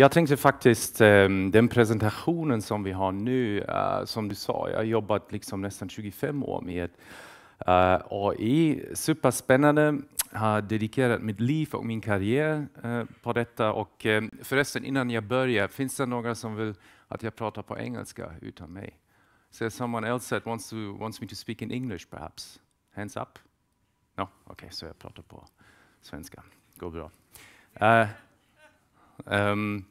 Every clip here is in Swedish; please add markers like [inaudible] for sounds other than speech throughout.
Jag tänkte faktiskt, ehm, den presentationen som vi har nu, eh, som du sa, jag har jobbat liksom nästan 25 år med eh, AI. Superspännande, har dedikerat mitt liv och min karriär eh, på detta. Och ehm, förresten, innan jag börjar, finns det några som vill att jag pratar på engelska utan mig? So someone else that wants, to, wants me to speak in English perhaps? Hands up? No? Okej, okay, så jag pratar på svenska. Går bra. Uh, um,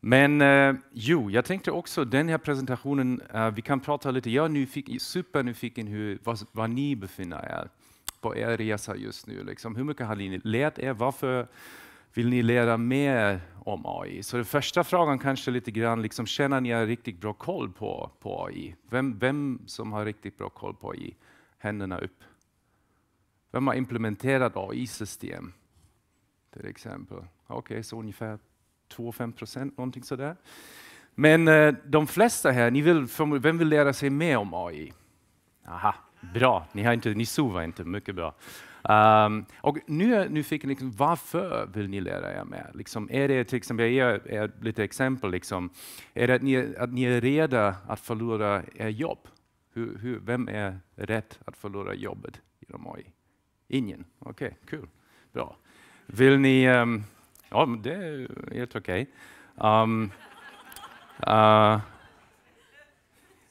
men eh, jo, jag tänkte också den här presentationen, eh, vi kan prata lite, jag är nyfiken, supernyfiken hur, vad, vad ni befinner er på er resa just nu. Liksom. Hur mycket har ni lärt er? Varför vill ni lära mer om AI? Så den första frågan kanske lite grann, liksom, känner ni er riktigt bra koll på, på AI? Vem, vem som har riktigt bra koll på AI? Händerna upp. Vem har implementerat AI-system? Till exempel. Okej, okay, så ungefär 2-5 procent, någonting sådär. Men eh, de flesta här, ni vill, vem vill lära sig mer om AI? Aha, bra, ni, har inte, ni sover inte, mycket bra. Um, och nu är jag nyfiken, liksom, varför vill ni lära er mer? Liksom, är det till exempel, jag ger er lite exempel, liksom, är det att ni, att ni är redo att förlora er jobb? Hur, hur, vem är rätt att förlora jobbet genom AI? Ingen? Okej, okay, kul. Cool. Bra. Vill ni um, Ja, det är helt okej. Okay. Um, ehm, uh, eh,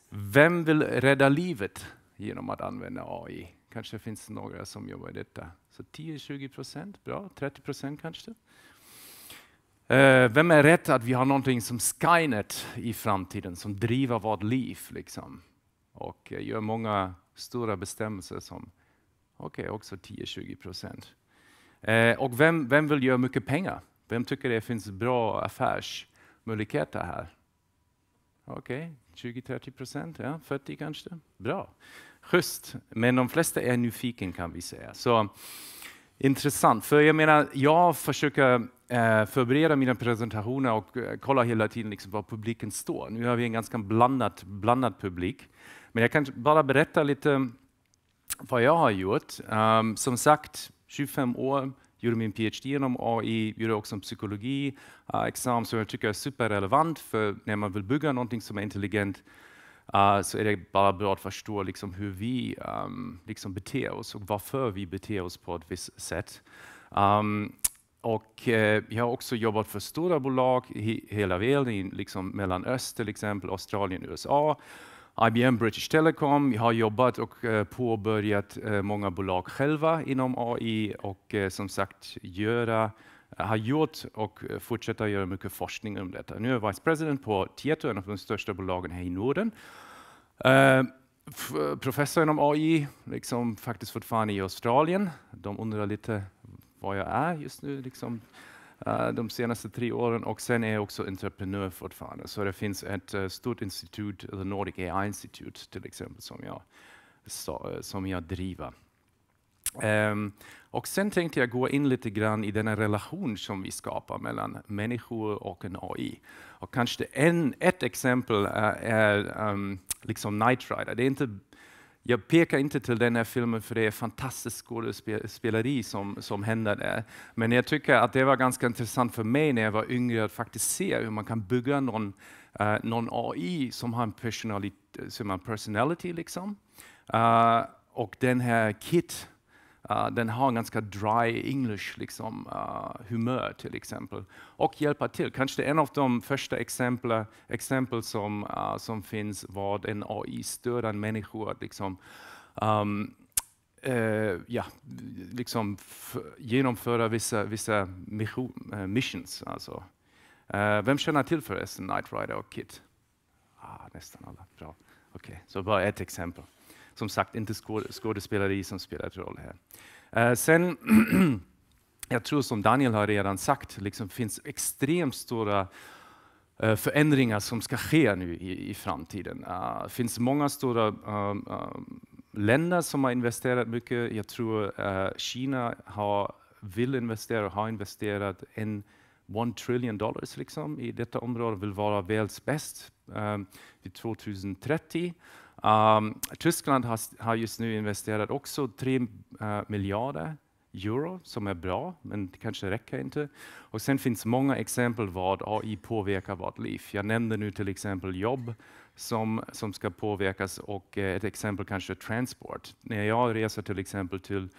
vem vill rädda livet genom att använda AI? Kanske finns det några som jobbar i detta. Så 10-20 procent, bra. 30 procent kanske. Uh, vem är rätt att vi har någonting som Skynet i framtiden som driver vårt liv liksom, och eh, gör många stora bestämmelser som okay, också 10-20 procent. Eh, och vem, vem vill göra mycket pengar? Vem tycker det finns bra affärsmöjligheter här? Okej, okay. 20-30 procent, ja, 40 kanske. Bra. Schysst. Men de flesta är nyfiken kan vi säga. Så, intressant, för jag menar, jag försöker eh, förbereda mina presentationer och eh, kolla hela tiden liksom var publiken står. Nu har vi en ganska blandad, blandad publik. Men jag kan bara berätta lite vad jag har gjort. Um, som sagt, 25 år, gjorde min PhD inom AI, gjorde också en psykologi-examen eh, som jag tycker är superrelevant för när man vill bygga någonting som är intelligent Uh, så är det bara bra att förstå liksom, hur vi um, liksom beter oss och varför vi beter oss på ett visst sätt. Um, och, uh, jag har också jobbat för stora bolag i hela världen, liksom Mellanöstern till exempel, Australien, USA. IBM, British Telecom. Jag har jobbat och eh, påbörjat eh, många bolag själva inom AI och eh, som sagt göra, har gjort och fortsätter göra mycket forskning om detta. Nu är jag vice president på Tieto, en av de största bolagen här i Norden. Professor inom AI, liksom faktiskt fortfarande i Australien. De undrar lite vad jag är just nu. Liksom. Eh, de senaste tre åren och sen är jag också entreprenör fortfarande. Så det finns ett eh, stort institut, The Nordic AI Institute till exempel, som jag, eh, som jag driver. Um, och sen tänkte jag gå in lite grann i denna relation som vi skapar mellan människor och en AI. Och kanske en, ett exempel är, är um, ehm, liksom Knight Rider. Det är inte jag pekar inte till den här filmen för det är fantastiskt skådespeleri som, som händer där. Men jag tycker att det var ganska intressant för mig när jag var yngre att faktiskt se hur man kan bygga någon, uh, någon AI som har en personality, som har personality liksom. Uh, och den här Kit Uh, den har en ganska dry English liksom, uh, humör till exempel. Och hjälpa till. Kanske en av de första exemplen exempel som, uh, som finns vad en AI stör en människa. Liksom, um, ja, liksom genomföra vissa, vissa missions. Alltså. vem känner till förresten Knight Rider och Kit? Ah, nästan alla. Bra. Okej, okay. så bara ett exempel som sagt inte skådespeleri som spelar roll här. Eh, sen [clears throat] jag tror som Daniel har redan sagt, liksom finns extremt stora eh, förändringar som ska ske nu i, i framtiden. Det uh, finns många stora um, um, länder som har investerat mycket. Jag tror uh, Kina har, vill investera och har investerat en one trillion dollars liksom, i detta område, och vill vara världsbäst bäst um, vid 2030. Um, Tyskland har, har, just nu investerat också 3 uh, eh, miljarder euro som är bra, men kanske räcker inte. Och sen finns många exempel vad AI påverkar vårt liv. Jag nämnde nu till exempel jobb som, som ska påverkas och eh, ett exempel kanske transport. När jag reser till exempel till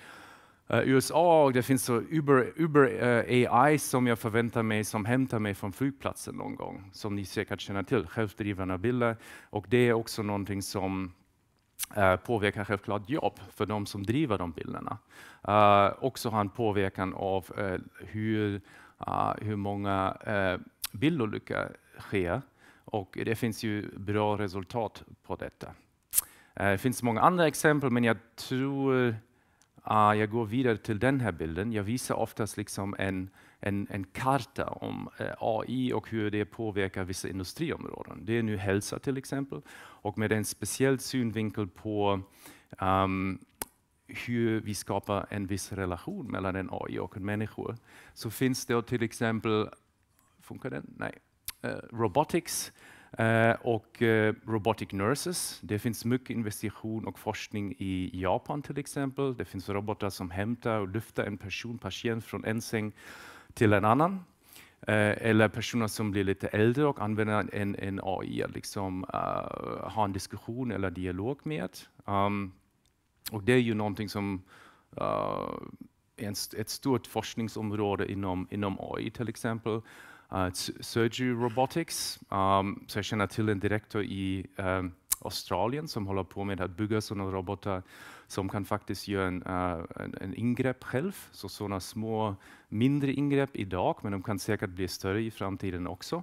Eh, USA och det finns så Uber, Uber uh, eh, AI som jag förväntar mig som hämtar mig från flygplatsen någon gång, som ni säkert känner till, självdrivande bilder. Och det är också någonting som uh, påverkar självklart jobb för de som driver de bilderna. Uh, också har en påverkan av hur, hur många bildolyckor sker och det finns ju bra resultat på detta. Det finns många andra exempel, men jag tror Uh, jag går vidare till den här bilden. Jag visar oftast liksom en, en, en karta om uh, eh, AI och hur det påverkar vissa industriområden. Det är nu hälsa till exempel och med en speciell synvinkel på um, hur vi skapar en viss relation mellan en AI och en människa. Så finns det till exempel, funkar den? Nej. Uh, robotics Eh, och eh, Robotic Nurses, det finns mycket investigation och forskning i Japan till exempel. Det finns robotar som hämtar och lyfter en person, patient från en säng till en annan. Eh, eller personer som blir lite äldre och använder en, en AI, liksom uh, har en diskussion eller dialog med. Um, och det är ju någonting som uh, är ett stort forskningsområde inom, inom AI till exempel. Uh, surgery Robotics. Um, så jag känner till en direktor i um, Australien som håller på med att bygga sådana robotar som kan faktiskt göra en, uh, en, en ingrepp själv. Så sådana små, mindre ingrepp idag, men de kan säkert bli större i framtiden också.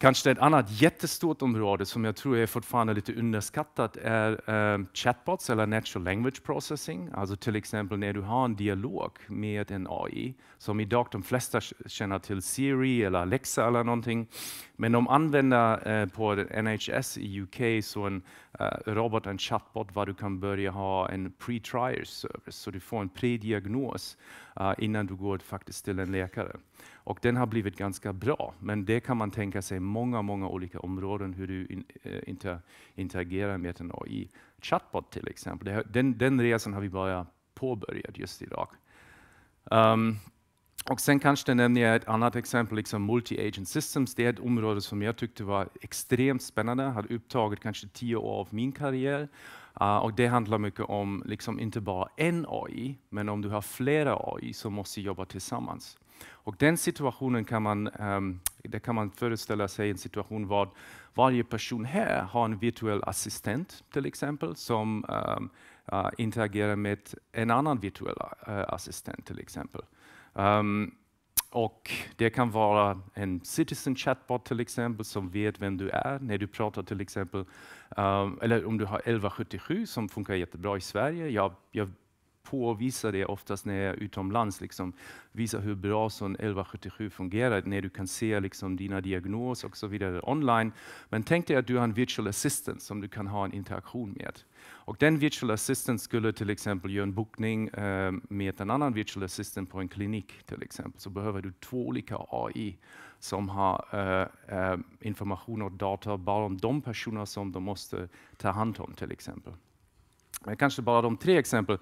Kanske ett annat jättestort område som jag tror är fortfarande lite underskattat är eh, chatbots eller natural language processing. Alltså till exempel när du har en dialog med en AI, som idag de flesta känner till Siri eller Alexa eller någonting. Men om använder eh, på NHS i UK så en eh, robot, en chatbot, var du kan börja ha en pre-trial service, så du får en prediagnos eh, innan du går faktiskt till en läkare. Och den har blivit ganska bra, men det kan man tänka sig många, många olika områden hur du in, inter, interagerar med en i Chatbot till exempel, den, den resan har vi bara påbörjat just idag. Um, och sen kanske nämner jag ett annat exempel, liksom multi-agent systems. Det är ett område som jag tyckte var extremt spännande, hade upptagit kanske tio år av min karriär. Uh, och det handlar mycket om, liksom, inte bara en AI, men om du har flera AI så måste jobba tillsammans. Och den situationen kan man, um, där kan man föreställa sig en situation var varje person här har en virtuell assistent till exempel som um, uh, interagerar med en annan virtuell uh, assistent till exempel. Um, och det kan vara en citizen chatbot till exempel som vet vem du är när du pratar till exempel. Um, eller om du har 1177 som funkar jättebra i Sverige. Jag, jag påvisa det oftast när jag är utomlands, liksom, visa hur bra sån 1177 fungerar, när du kan se liksom, dina diagnoser och så vidare online. Men tänk dig att du har en virtual assistant som du kan ha en interaktion med. Och den virtual assistant skulle till exempel göra en bokning eh, med en annan virtual assistant på en klinik till exempel. Så behöver du två olika AI som har eh, eh, information och data bara om de personer som de måste ta hand om till exempel. Men kanske bara de tre exemplen.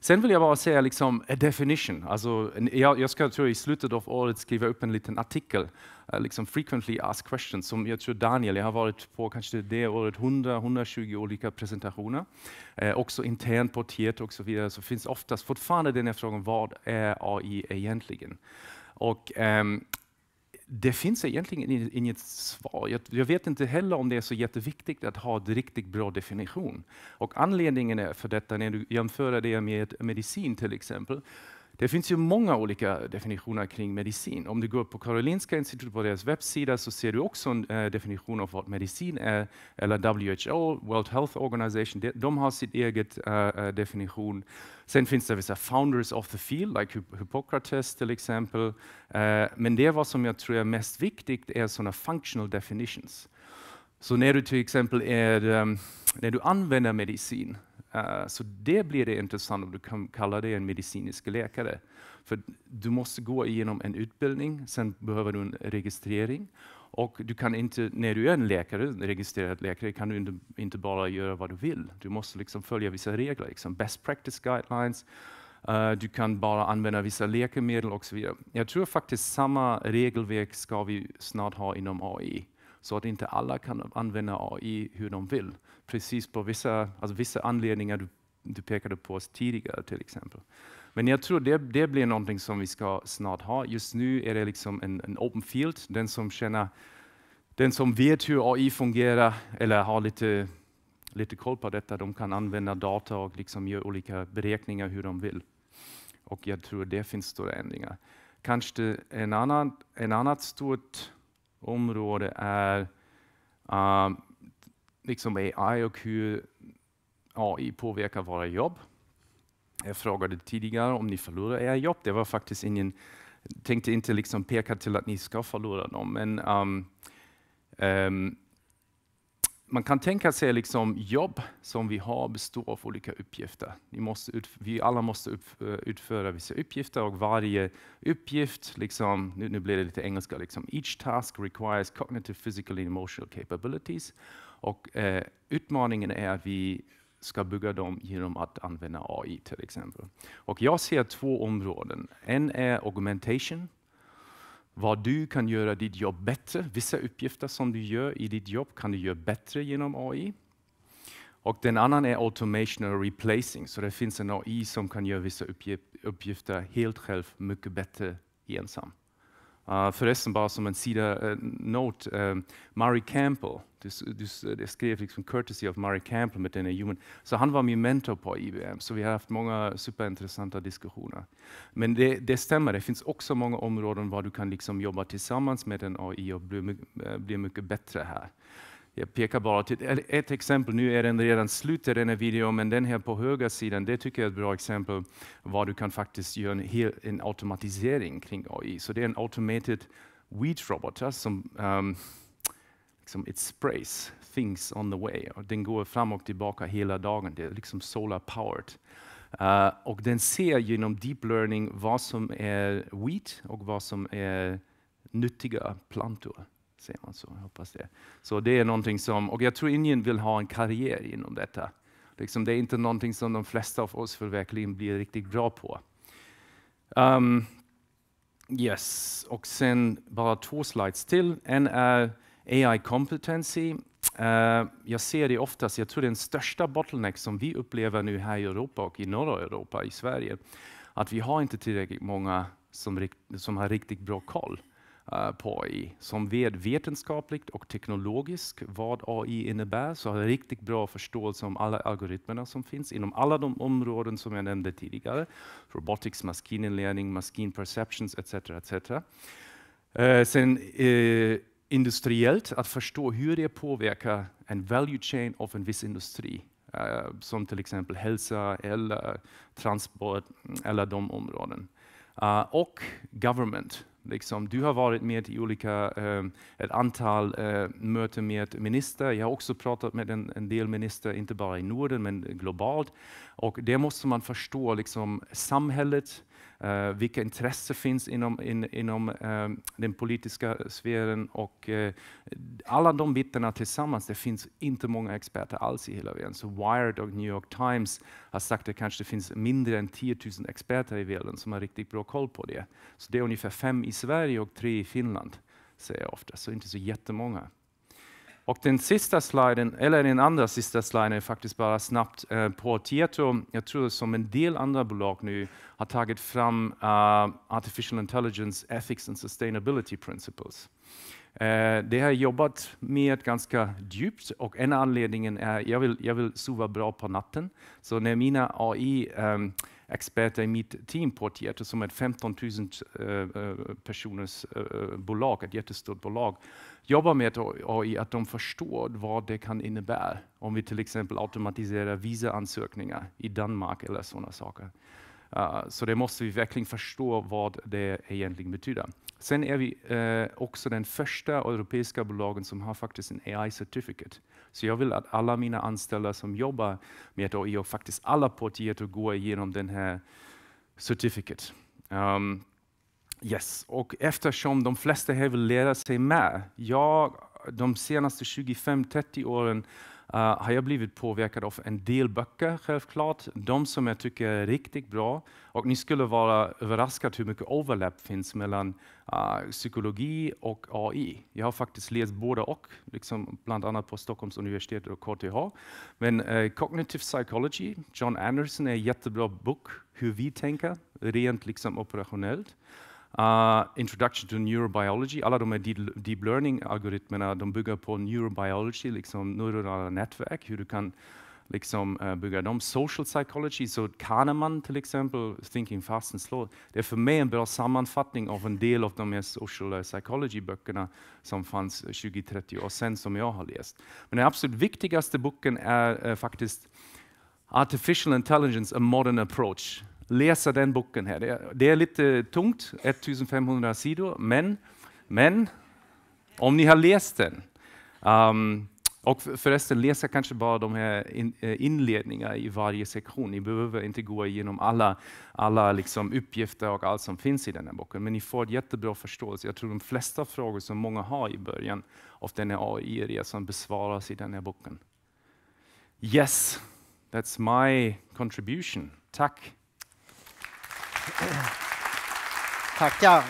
Sen vill jag bara säga liksom a definition. Alltså, jag, jag ska tror i slutet av året skriva upp en liten artikel, uh, liksom frequently asked questions, som jag tror Daniel, jag har varit på kanske det året 100-120 olika presentationer, uh, också internt på Tieto och så vidare, så finns oftast fortfarande den här frågan, vad är AI egentligen? Och um, det finns egentligen inget svar. Jag vet inte heller om det är så jätteviktigt att ha en riktigt bra definition. Och anledningen för detta, när du jämför det med medicin till exempel, det finns ju många olika definitioner kring medicin. Om du går på Karolinska institutet på deras webbsida så ser du också en äh, definition av vad medicin är, eller WHO, World Health Organization, de, de har sitt eget äh, definition. Sen finns det vissa founders of the field, like Hi Hippokrates till exempel. Äh, men det vad som jag tror är mest viktigt är sådana functional definitions. Så när du till exempel är, ähm, när du använder medicin Uh, så det blir det intressant om du kan kalla dig en medicinsk läkare. För du måste gå igenom en utbildning, sen behöver du en registrering. Och du kan inte, när du är en läkare, en registrerad läkare, kan du inte, inte bara göra vad du vill. Du måste liksom följa vissa regler, liksom best practice guidelines. Uh, du kan bara använda vissa läkemedel och så vidare. Jag tror faktiskt samma regelverk ska vi snart ha inom AI så att inte alla kan använda AI hur de vill. Precis på vissa, alltså vissa anledningar du, du pekade på oss tidigare till exempel. Men jag tror det, det blir någonting som vi ska snart ha. Just nu är det liksom en, en open field. Den som, känner, den som vet hur AI fungerar eller har lite, lite koll på detta, de kan använda data och liksom göra olika beräkningar hur de vill. Och jag tror det finns stora ändringar. Kanske en annan, en annat stort område är uh, liksom AI och hur AI påverkar våra jobb. Jag frågade tidigare om ni förlorar era jobb. Det var faktiskt ingen, tänkte inte liksom peka till att ni ska förlora dem, men um, um, man kan tänka sig liksom jobb som vi har består av olika uppgifter. Vi, måste ut, vi alla måste upp, eh, utföra vissa uppgifter och varje uppgift, liksom, nu, nu blir det lite engelska, liksom, each task requires cognitive, physical and emotional capabilities. Och eh, utmaningen är att vi ska bygga dem genom att använda AI till exempel. Och jag ser två områden. En är augmentation, vad du kan göra ditt jobb bättre. Vissa uppgifter som du gör i ditt jobb kan du göra bättre genom AI. Och den andra är automation och replacing, så det finns en AI som kan göra vissa uppgifter helt själv mycket bättre ensam förresten, bara som en sida-note, eh, eh, Murray Campbell, det skrev liksom courtesy of Murray Campbell med denna human. Så han var min mentor på IBM, så vi har haft många superintressanta diskussioner. Men det, det stämmer, det finns också många områden var du kan liksom jobba tillsammans med en AI och bli, eh, bli mycket bättre här. Jag pekar bara till ett exempel. Nu är den redan slut, den här videon, men den här på högra sidan, det tycker jag är ett bra exempel vad du kan faktiskt göra en, en automatisering kring AI. Så det är en automated weed robot som um, liksom it sprays things on the way. Och den går fram och tillbaka hela dagen. Det är liksom solar powered. Uh, och den ser genom deep learning vad som är weed och vad som är nyttiga plantor. Säger man så? Jag hoppas det. Så det är någonting som, och jag tror ingen vill ha en karriär inom detta. Liksom det är inte någonting som de flesta av oss vill verkligen bli riktigt bra på. Um, yes, och sen bara två slides till. En är AI competency. Uh, jag ser det oftast, jag tror den största bottleneck som vi upplever nu här i Europa och i norra Europa, i Sverige, att vi har inte tillräckligt många som, som har riktigt bra koll Eh, på AI. Som vet vetenskapligt och teknologiskt vad AI innebär så har jag riktigt bra förståelse om alla algoritmerna som finns inom alla de områden som jag nämnde tidigare. Robotics, maskininlärning, maskin perceptions etc. etc. Uh, sen uh, industriellt, att förstå hur det påverkar en value chain av en viss industri. Uh, som till exempel hälsa eller transport mm, eller de områden. Uh, och government. Liksom, du har varit med i olika, uh, ett antal uh, möten med minister. Jag har också pratat med en, en, del minister, inte bara i Norden men globalt. Och det måste man förstå, liksom, samhället, eh, vilka intressen finns inom, in, inom eh, den politiska sfären och eh, alla de bitarna tillsammans, det finns inte många experter alls i hela världen. Så Wired och New York Times har sagt att det kanske finns mindre än 10 000 experter i världen som har riktigt bra koll på det. Så det är ungefär fem i Sverige och tre i Finland, säger jag ofta, så inte så jättemånga. Och den sista sliden, eller den andra sista sliden är faktiskt bara snabbt eh, på Tieto. Jag tror som en del andra bolag nu har tagit fram uh, Artificial Intelligence Ethics and Sustainability Principles. Eh, det har jag jobbat med ganska djupt och en anledningen är jag vill, jag vill sova bra på natten. Så när mina AI um, eh, experter i mitt team porträtterade som ett 15 000 eh, eh, personers eh, bolag, ett jättestort bolag, jobbar med AI, att de förstår vad det kan innebära om vi till exempel automatiserar visaansökningar i Danmark eller sådana saker. Så det måste vi verkligen förstå vad det egentligen betyder. Sen är vi eh, också den första europeiska bolagen som har faktiskt en AI certificate. Så jag vill att alla mina anställda som jobbar med AI och faktiskt alla portier går igenom den här certificate. Um, yes, och eftersom de flesta här vill lära sig mer. Jag de senaste 25-30 åren Eh, har jag blivit påverkad av en del böcker, självklart. De som jag tycker är riktigt bra. Och ni skulle vara överraskade hur mycket överlapp finns mellan eh, psykologi och AI. Jag har faktiskt läst både och, liksom bland annat på Stockholms universitet och KTH. Men Cognitive eh, Psychology, John Anderson, är en jättebra bok, hur vi tänker, rent liksom operationellt. Uh, introduction to neurobiology, alla de här deep learning-algoritmerna de bygger på neurobiology, liksom neuronala nätverk, hur du kan liksom, uh, bygga dem. Social psychology, så Kahneman till exempel, Thinking Fast and Slow, det är för mig en bra sammanfattning av en del av de här social eh, psychology-böckerna som fanns 20-30 år sedan som jag har läst. Men den absolut viktigaste boken är uh, faktiskt Artificial Intelligence, A Modern Approach läsa den boken här. Det är, det är lite tungt, 1500 sidor, men, men om ni har läst den um, och förresten, läsa kanske bara de här eh, inledningarna i varje sektion. Ni behöver inte gå igenom alla, alla liksom uppgifter och allt som finns i den här boken, men ni får ett jättebra förståelse. Jag tror de flesta frågor som många har i början av den här AI-resan besvaras i den här boken. Yes, that's my contribution. Tack Tackar.